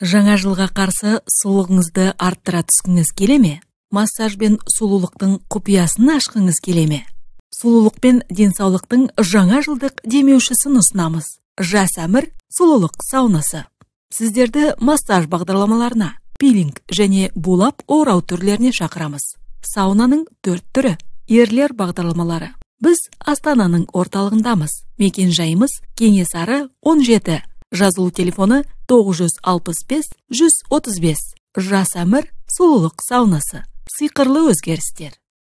жаңа жылға қарсы сұлулығыңызды арттыра түскіңіз келе ме бен сұлулықтың құпиясын ашқыңыз келе ме сұлулық пен денсаулықтың жаңа жылдық демеушісін ұсынамыз жас әмір сұлулық саунасы сіздерді массаж бағдарламаларына пилинг және булап орау түрлеріне шақырамыз саунаның төрт түрі ерлер бағдарламалары біз астананың орталығындамыз мекенжайымыз кеңесары 17 жазылу телефоны 965-135. Жас әмір сұлулық саунасы. Сиқырлы өзгерістер.